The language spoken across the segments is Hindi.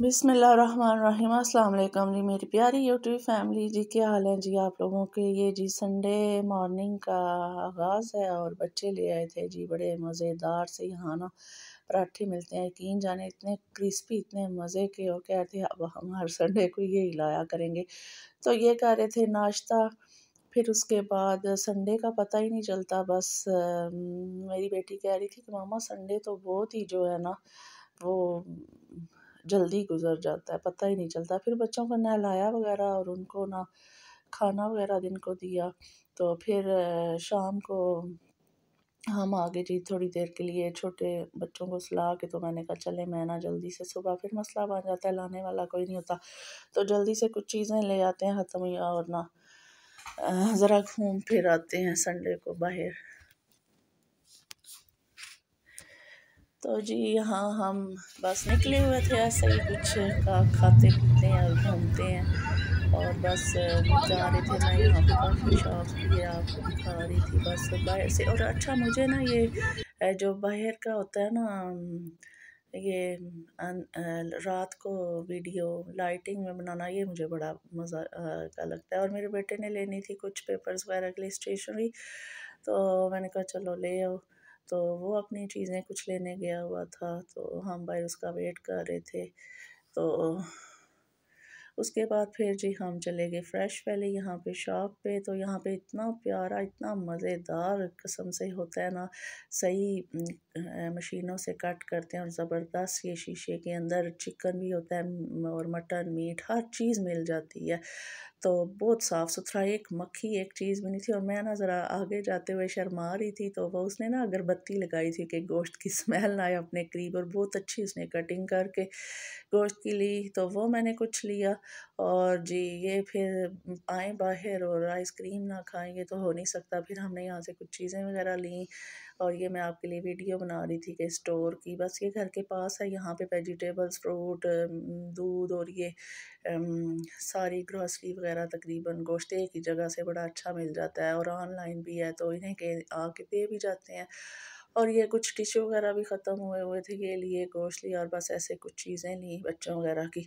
बिसमीम अल्लाम जी मेरी प्यारी यूट्यूब फैमिली जी क्या हाल है जी आप लोगों के ये जी संडे मॉर्निंग का आगाज़ है और बच्चे ले आए थे जी बड़े मज़ेदार से यहाँ ना पराठे मिलते हैं यकीन जाने इतने क्रिस्पी इतने मज़े के कह रहे थे अब हम हर संडे को ये लाया करेंगे तो ये कह रहे थे नाश्ता फिर उसके बाद संडे का पता ही नहीं चलता बस मेरी बेटी कह रही थी कि मामा संडे तो बहुत ही जो है ना वो जल्दी गुज़र जाता है पता ही नहीं चलता फिर बच्चों को नहलाया वगैरह और उनको ना खाना वगैरह दिन को दिया तो फिर शाम को हम आगे जी थोड़ी देर के लिए छोटे बच्चों को सलाह के तो मैंने कहा चले मैं ना जल्दी से सुबह फिर मसला बन जाता है लाने वाला कोई नहीं होता तो जल्दी से कुछ चीज़ें ले आते हैं ख़त्म और ना ज़रा घूम फिर आते हैं संडे को बाहर तो जी हाँ हम बस निकले हुए थे ऐसे ही कुछ का खाते पीते हैं घूमते हैं और बस जा रहे थे मैं यहाँ पर काफ़ी शॉप ये आपको दिखा रही थी बस बाहर से और अच्छा मुझे ना ये जो बाहर का होता है ना ये रात को वीडियो लाइटिंग में बनाना ये मुझे बड़ा मज़ा का लगता है और मेरे बेटे ने लेनी थी कुछ पेपर्स वगैरह के लिए स्टेशनरी तो मैंने कहा चलो ले आओ तो वो अपनी चीज़ें कुछ लेने गया हुआ था तो हम भाई उसका वेट कर रहे थे तो उसके बाद फिर जी हम चले गए फ्रेश वैली यहाँ पे शॉप पे तो यहाँ पे इतना प्यारा इतना मज़ेदार कसम से होता है ना सही मशीनों से कट करते हैं और ज़बरदस्त ये शीशे के अंदर चिकन भी होता है और मटन मीट हर चीज़ मिल जाती है तो बहुत साफ़ सुथरा एक मक्खी एक चीज़ बनी थी और मैं ना ज़रा आगे जाते हुए शर्मा रही थी तो वह उसने ना अगरबत्ती लगाई थी कि गोश्त की स्मेल ना आए अपने करीब और बहुत अच्छी उसने कटिंग करके गोश्त की ली तो वो मैंने कुछ लिया और जी ये फिर आए बाहर और आइसक्रीम ना खाएं ये तो हो नहीं सकता फिर हमने यहाँ से कुछ चीज़ें वगैरह लीं और ये मैं आपके लिए वीडियो बना रही थी कि स्टोर की बस ये घर के पास है यहाँ पे वेजिटेबल्स फ्रूट दूध और ये सारी ग्रॉसरी वगैरह तकरीबन गोश्त की जगह से बड़ा अच्छा मिल जाता है और ऑनलाइन भी है तो इन्हें के आके दे भी जाते हैं और ये कुछ टिशू वगैरह भी ख़त्म हुए हुए थे ये लिए गोश्त लिया और बस ऐसे कुछ चीज़ें ली बच्चों वगैरह की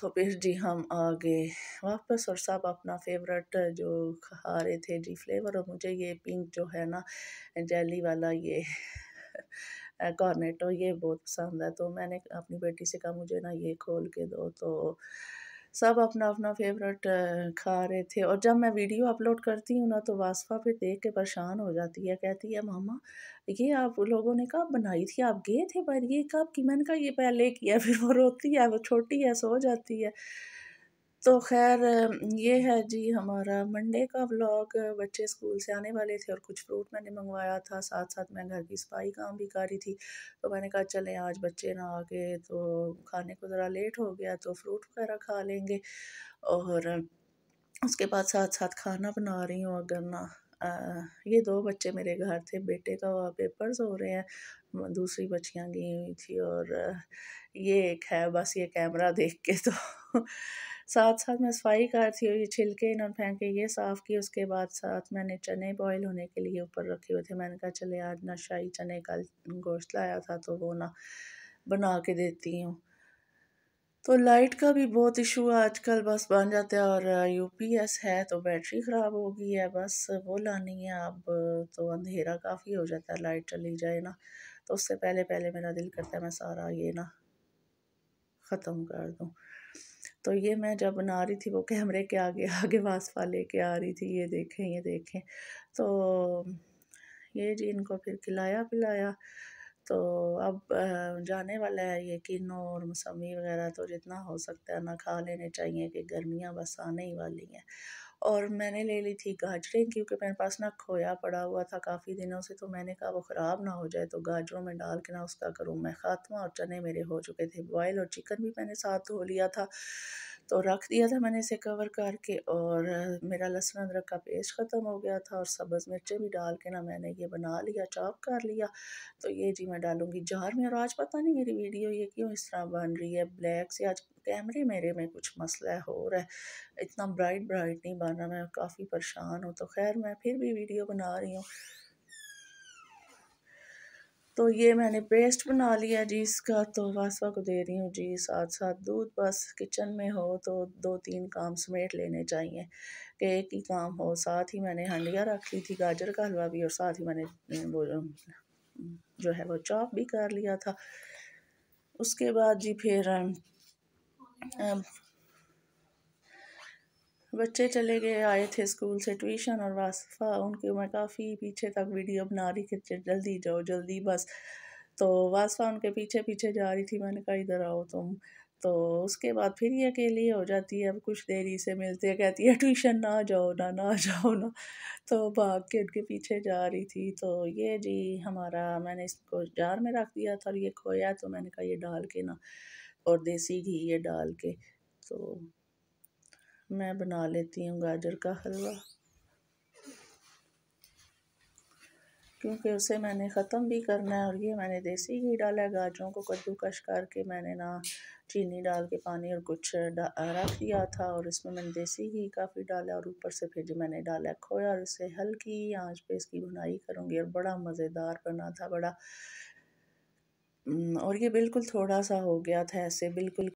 तो फिर जी हम आ गए वापस और सब अपना फेवरेट जो खा रहे थे जी फ्लेवर और मुझे ये पिंक जो है ना जेली वाला ये कॉर्नेटो ये बहुत पसंद है तो मैंने अपनी बेटी से कहा मुझे ना ये खोल के दो तो सब अपना अपना फेवरेट खा रहे थे और जब मैं वीडियो अपलोड करती हूँ ना तो वासफ़ा फिर देख के परेशान हो जाती है कहती है मामा ये आप लोगों ने कब बनाई थी आप गए थे पर ये कब की मैंने कहा ये पहले किया फिर वो रोती है वो छोटी है सो जाती है तो खैर ये है जी हमारा मंडे का व्लॉग बच्चे स्कूल से आने वाले थे और कुछ फ्रूट मैंने मंगवाया था साथ साथ मैं घर की सफाई काम भी कर रही थी तो मैंने कहा चलें आज बच्चे ना आ गए तो खाने को ज़रा लेट हो गया तो फ्रूट वगैरह खा लेंगे और उसके बाद साथ साथ खाना बना रही हूँ अगर ना आ, ये दो बच्चे मेरे घर थे बेटे का पेपर्स हो रहे हैं दूसरी बच्चियाँ गई हुई थी और ये एक है बस ये कैमरा देख के तो साथ साथ मैं सफाई कर हूँ ये छिलके इन्होंने फेंक के ये साफ़ की उसके बाद साथ मैंने चने बॉयल होने के लिए ऊपर रखे हुए थे मैंने कहा चले आज ना शाही चने का गोश्त लाया था तो वो ना बना के देती हूँ तो लाइट का भी बहुत इशू है आजकल बस बन जाता है और यूपीएस है तो बैटरी ख़राब हो गई है बस वो लानी है अब तो अंधेरा काफ़ी हो जाता है लाइट चली जाए ना तो उससे पहले पहले मेरा दिल करता है मैं सारा ये ना ख़त्म कर दूँ तो ये मैं जब बना रही थी वो कैमरे के आगे आगे वासफा लेके आ रही थी ये देखें ये देखें तो ये जी इनको फिर खिलाया पिलाया तो अब जाने वाला है ये किनो और मौसमी वगैरह तो जितना हो सकता है ना खा लेने चाहिए कि गर्मियाँ बस आने ही वाली हैं और मैंने ले ली थी गाजरें क्योंकि मेरे पास ना खोया पड़ा हुआ था काफ़ी दिनों से तो मैंने कहा वो ख़राब ना हो जाए तो गाजरों में डाल के ना उसका करूँ मैं ख़ात्मा और चने मेरे हो चुके थे बॉयल और चिकन भी मैंने साथ धो लिया था तो रख दिया था मैंने इसे कवर करके और मेरा लहसुन अदरक का पेस्ट ख़त्म हो गया था और सब्ज़ मिर्चें भी डाल के ना मैंने ये बना लिया चॉप कर लिया तो ये जी मैं डालूँगी जार में और आज पता नहीं मेरी वीडियो ये क्यों इस तरह बन रही है ब्लैक से आज कैमरे मेरे में कुछ मसला हो रहा है इतना ब्राइट ब्राइट नहीं बन रहा मैं काफ़ी परेशान हूँ तो खैर मैं फिर भी वीडियो बना रही हूँ तो ये मैंने पेस्ट बना लिया जी इसका तो वासवा को दे रही हूँ जी साथ साथ दूध बस किचन में हो तो दो तीन काम समेट लेने चाहिए कि एक ही काम हो साथ ही मैंने हंडिया रख ली थी गाजर का हलवा भी और साथ ही मैंने वो जो है वो चॉप भी कर लिया था उसके बाद जी फिर बच्चे चले गए आए थे स्कूल से ट्यूशन और वासफ़ा उनकी मैं काफ़ी पीछे तक वीडियो बना रही थी जल्दी जाओ जल्दी बस तो वासफ़ा उनके पीछे पीछे जा रही थी मैंने कहा इधर आओ तुम तो उसके बाद फिर ये अकेली हो जाती है अब कुछ देरी से मिलती है कहती है ट्यूशन ना जाओ ना ना जाओ ना तो भाग के उनके पीछे जा रही थी तो ये जी हमारा मैंने इसको जार में रख दिया था और ये खोया तो मैंने कहा ये डाल के ना और देसी घी ये डाल के तो मैं बना लेती हूँ गाजर का हलवा क्योंकि उसे मैंने ख़त्म भी करना है और ये मैंने देसी घी डाला है गाजरों को कद्दूकश करके मैंने ना चीनी डाल के पानी और कुछ रख दिया था और इसमें मैंने देसी घी काफ़ी डाला और ऊपर से फिर मैंने डाला खोया और इसे हल्की आंच पे इसकी बुनाई करूँगी और बड़ा मज़ेदार बना था बड़ा हम्म, और ये बिल्कुल थोड़ा सा हो गया था ऐसे बिल्कुल